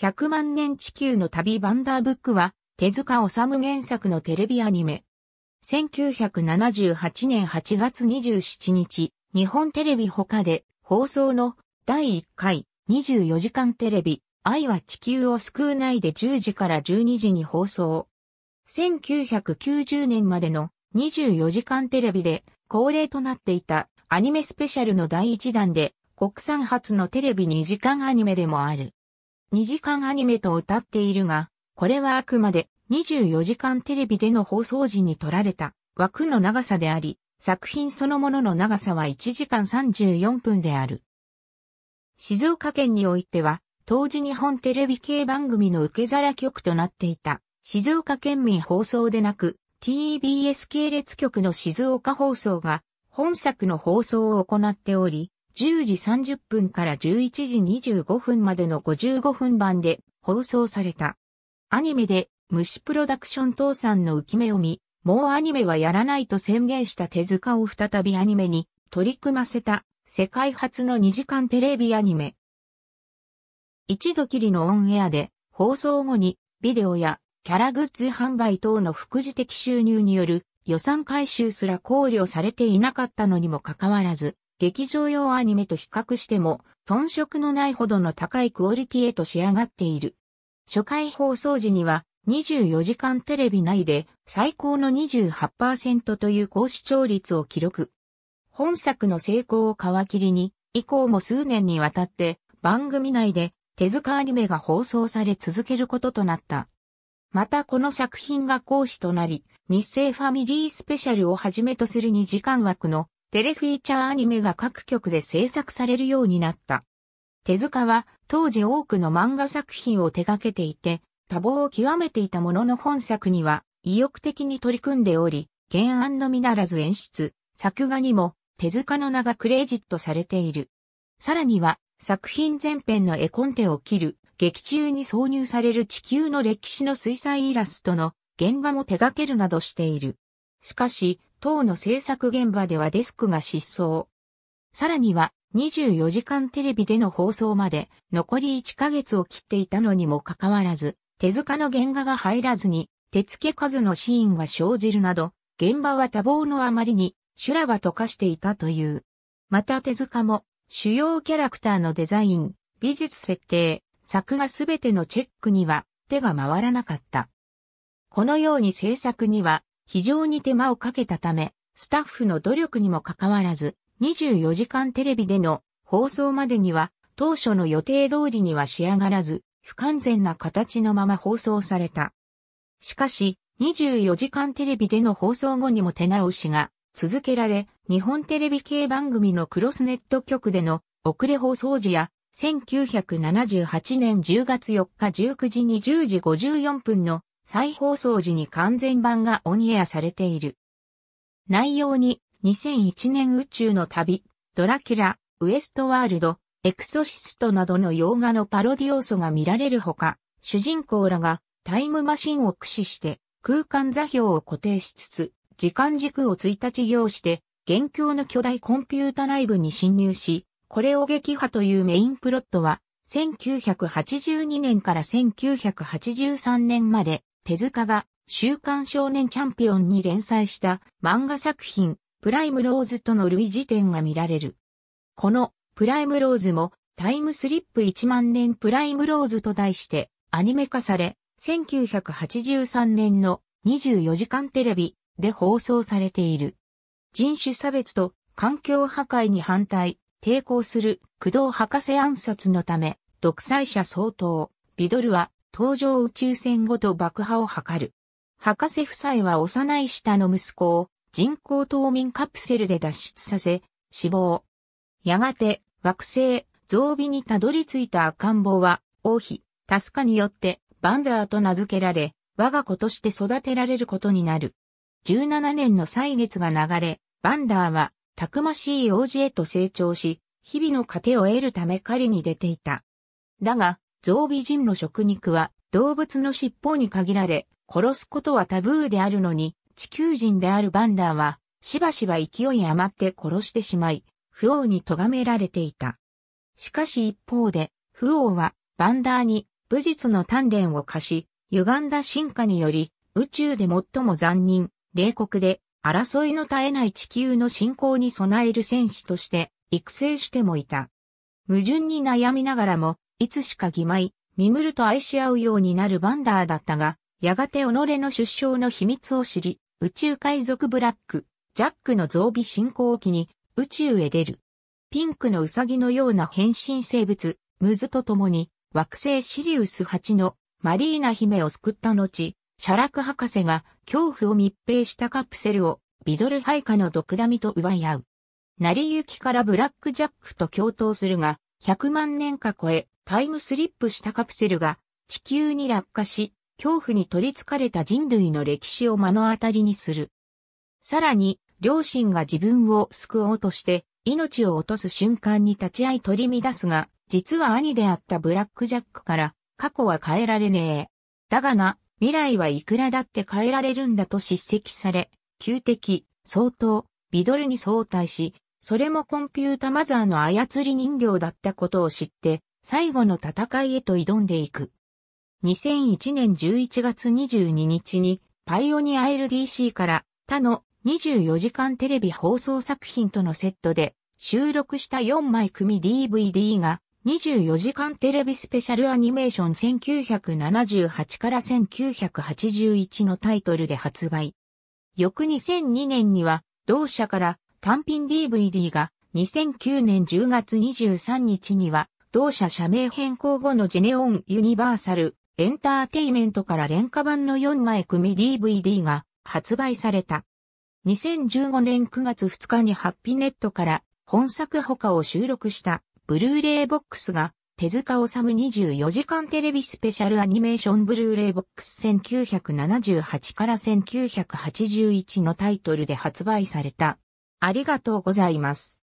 100万年地球の旅バンダーブックは、手塚治虫原作のテレビアニメ。1978年8月27日、日本テレビ他で放送の第1回24時間テレビ、愛は地球を救う内で10時から12時に放送。1990年までの24時間テレビで恒例となっていたアニメスペシャルの第1弾で国産初のテレビ2時間アニメでもある。2時間アニメと歌っているが、これはあくまで24時間テレビでの放送時に撮られた枠の長さであり、作品そのものの長さは1時間34分である。静岡県においては、当時日本テレビ系番組の受け皿局となっていた、静岡県民放送でなく、TBS 系列局の静岡放送が、本作の放送を行っており、10時30分から11時25分までの55分版で放送された。アニメで虫プロダクション倒産の浮き目を見、もうアニメはやらないと宣言した手塚を再びアニメに取り組ませた世界初の2時間テレビアニメ。一度きりのオンエアで放送後にビデオやキャラグッズ販売等の副次的収入による予算回収すら考慮されていなかったのにもかかわらず、劇場用アニメと比較しても遜色のないほどの高いクオリティへと仕上がっている。初回放送時には24時間テレビ内で最高の28%という高視聴率を記録。本作の成功を皮切りに、以降も数年にわたって番組内で手塚アニメが放送され続けることとなった。またこの作品が講師となり、日清ファミリースペシャルをはじめとする2時間枠のテレフィーチャーアニメが各局で制作されるようになった。手塚は当時多くの漫画作品を手掛けていて、多忙を極めていたものの本作には意欲的に取り組んでおり、原案のみならず演出、作画にも手塚の名がクレジットされている。さらには作品前編の絵コンテを切る劇中に挿入される地球の歴史の水彩イラストの原画も手掛けるなどしている。しかし、当の制作現場ではデスクが失踪。さらには、24時間テレビでの放送まで残り1ヶ月を切っていたのにもかかわらず、手塚の原画が入らずに、手付け数のシーンが生じるなど、現場は多忙のあまりに修羅場と化していたという。また手塚も主要キャラクターのデザイン、美術設定、作画すべてのチェックには手が回らなかった。このように制作には非常に手間をかけたため、スタッフの努力にもかかわらず、24時間テレビでの放送までには、当初の予定通りには仕上がらず、不完全な形のまま放送された。しかし、24時間テレビでの放送後にも手直しが続けられ、日本テレビ系番組のクロスネット局での遅れ放送時や、1978年10月4日19時に10時54分の再放送時に完全版がオンエアされている。内容に2001年宇宙の旅、ドラキュラ、ウエストワールド、エクソシストなどの洋画のパロディ要素が見られるほか、主人公らがタイムマシンを駆使して空間座標を固定しつつ、時間軸を1事業して、現況の巨大コンピュータ内部に侵入し、これを撃破というメインプロットは、1982年から1983年まで手塚が週刊少年チャンピオンに連載した漫画作品プライムローズとの類似点が見られる。このプライムローズもタイムスリップ1万年プライムローズと題してアニメ化され、1983年の24時間テレビで放送されている。人種差別と環境破壊に反対、抵抗する工藤博士暗殺のため、独裁者相当、ビドルは登場宇宙船ごと爆破を図る。博士夫妻は幼い下の息子を人工冬眠カプセルで脱出させ、死亡。やがて惑星、ゾウビにたどり着いた赤ん坊は、王妃、タスカによってバンダーと名付けられ、我が子として育てられることになる。17年の歳月が流れ、バンダーは、たくましい王子へと成長し、日々の糧を得るため狩りに出ていた。だが、ゾウビ人の食肉は動物の尻尾に限られ、殺すことはタブーであるのに、地球人であるバンダーは、しばしば勢い余って殺してしまい、不王に咎められていた。しかし一方で、不王は、バンダーに武術の鍛錬を課し、歪んだ進化により、宇宙で最も残忍、冷酷で、争いの絶えない地球の進行に備える戦士として、育成してもいた。矛盾に悩みながらも、いつしか義妹、ミムルと愛し合うようになるバンダーだったが、やがて己の出生の秘密を知り、宇宙海賊ブラック、ジャックの増備進行期に宇宙へ出る。ピンクのウサギのような変身生物、ムズと共に惑星シリウス8のマリーナ姫を救った後、シャラク博士が恐怖を密閉したカプセルをビドル配下の毒ダミと奪い合う。成り行きからブラックジャックと共闘するが、100万年か超え、タイムスリップしたカプセルが地球に落下し、恐怖に取りつかれた人類の歴史を目の当たりにする。さらに、両親が自分を救おうとして命を落とす瞬間に立ち会い取り乱すが、実は兄であったブラックジャックから過去は変えられねえ。だがな、未来はいくらだって変えられるんだと叱責され、旧敵、相当、ビドルに相対し、それもコンピュータマザーの操り人形だったことを知って、最後の戦いへと挑んでいく。2001年11月22日にパイオニア LDC から他の24時間テレビ放送作品とのセットで収録した4枚組 DVD が24時間テレビスペシャルアニメーション1978から1981のタイトルで発売。翌2002年には同社から単品 DVD が2009年10月23日には同社社名変更後のジェネオンユニバーサルエンターテイメントから廉価版の4枚組 DVD が発売された。2015年9月2日にハッピネットから本作他を収録したブルーレイボックスが手塚治虫24時間テレビスペシャルアニメーションブルーレイボックス1978から1981のタイトルで発売された。ありがとうございます。